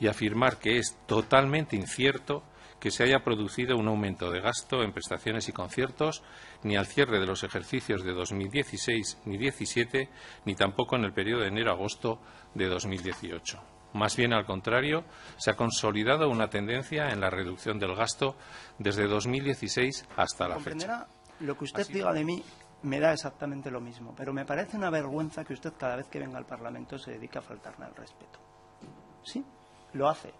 y afirmar que es totalmente incierto que se haya producido un aumento de gasto en prestaciones y conciertos ni al cierre de los ejercicios de 2016 ni 2017, ni tampoco en el periodo de enero-agosto de 2018. Más bien, al contrario, se ha consolidado una tendencia en la reducción del gasto desde 2016 hasta la fecha. Lo que usted diga de mí me da exactamente lo mismo, pero me parece una vergüenza que usted cada vez que venga al Parlamento se dedique a faltarme al respeto. ¿Sí? lo hace.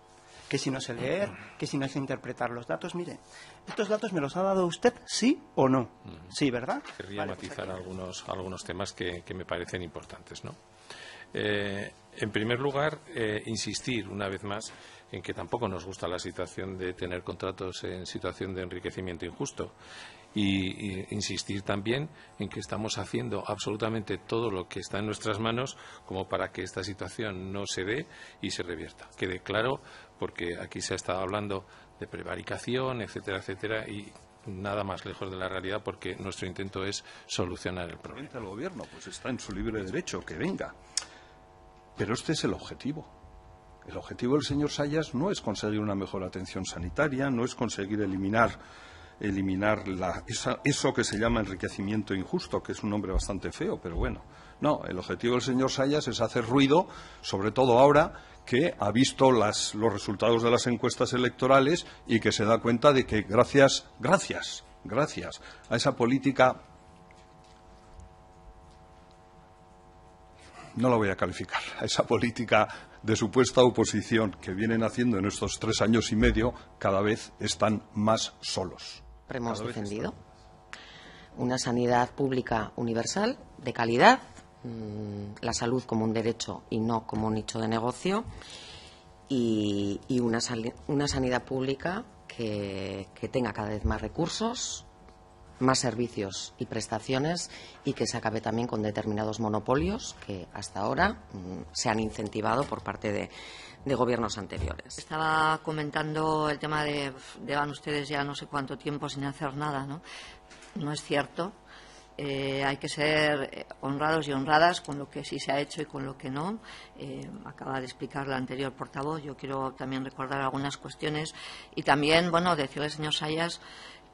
Que si no sé leer, que si no sé interpretar los datos, mire, ¿estos datos me los ha dado usted sí o no? Sí, ¿verdad? Querría pues matizar algunos, algunos temas que, me parecen importantes, ¿no? Eh, en primer lugar, eh, insistir una vez más en que tampoco nos gusta la situación de tener contratos en situación de enriquecimiento injusto. Y, insistir también en que estamos haciendo absolutamente todo lo que está en nuestras manos como para que esta situación no se dé y se revierta. Quede claro, porque aquí se ha estado hablando de prevaricación, etcétera, etcétera, y nada más lejos de la realidad porque nuestro intento es solucionar el problema. El gobierno, pues está en su libre derecho, que venga. Pero este es el objetivo. El objetivo del señor Sayas no es conseguir una mejor atención sanitaria, no es conseguir eliminar, eliminar la, eso que se llama enriquecimiento injusto, que es un nombre bastante feo, pero bueno. No, el objetivo del señor Sayas es hacer ruido, sobre todo ahora que ha visto las, los resultados de las encuestas electorales y que se da cuenta de que gracias, gracias, gracias a esa política no la voy a calificar, a esa política de supuesta oposición que vienen haciendo en estos tres años y medio, cada vez están más solos. hemos defendido una sanidad pública universal, de calidad, mm, la salud como un derecho y no como un nicho de negocio, y, una, sanidad pública que tenga cada vez más recursos, más servicios y prestaciones y que se acabe también con determinados monopolios que hasta ahora mm, se han incentivado por parte de, gobiernos anteriores. Estaba comentando el tema de, que van ustedes ya no sé cuánto tiempo sin hacer nada, ¿no? es cierto. Eh, hay que ser eh, honrados y honradas con lo que sí se ha hecho y con lo que no. Eh, acaba de explicar la anterior portavoz. Yo quiero también recordar algunas cuestiones y también, bueno, decirle, señor Sayas,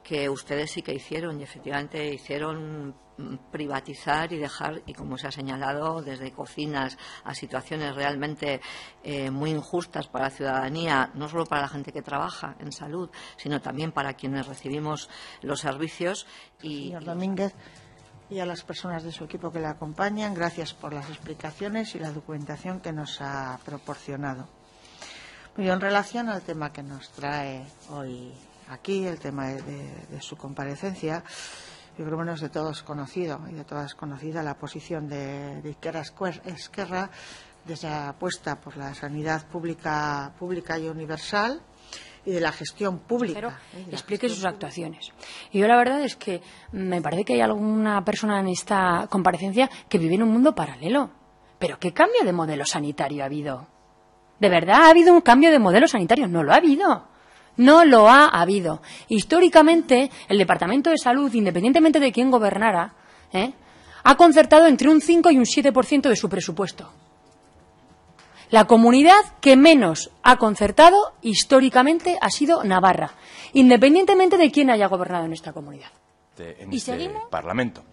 que ustedes sí que hicieron y efectivamente hicieron mm, privatizar y dejar, y como se ha señalado, desde cocinas a situaciones realmente eh, muy injustas para la ciudadanía, no solo para la gente que trabaja en salud, sino también para quienes recibimos los servicios. Y, Señor Domínguez y a las personas de su equipo que le acompañan, gracias por las explicaciones y la documentación que nos ha proporcionado. Muy en relación al tema que nos trae hoy aquí, el tema de, su comparecencia. Yo creo que es de todos conocido y de todas conocida la posición de, de Izquierda Esquerra de esa apuesta por la sanidad pública, pública y universal y de la gestión pública. ¿eh? explique sus actuaciones. Y yo la verdad es que me parece que hay alguna persona en esta comparecencia que vive en un mundo paralelo. Pero ¿qué cambio de modelo sanitario ha habido? ¿De verdad ha habido un cambio de modelo sanitario? No lo ha habido. No lo ha habido. Históricamente, el Departamento de Salud, independientemente de quién gobernara, ¿eh? ha concertado entre un 5 y un 7% de su presupuesto. La comunidad que menos ha concertado históricamente ha sido Navarra, independientemente de quién haya gobernado en esta comunidad. ¿Y este seguimos? Parlamento.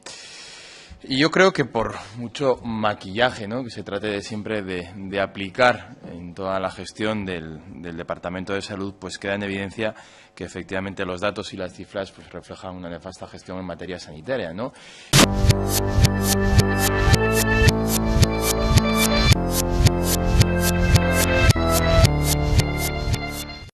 Y yo creo que por mucho maquillaje que se trate de siempre de, aplicar en toda la gestión del, del, Departamento de Salud, pues queda en evidencia que efectivamente los datos y las cifras pues, reflejan una nefasta gestión en materia sanitaria. ¿no?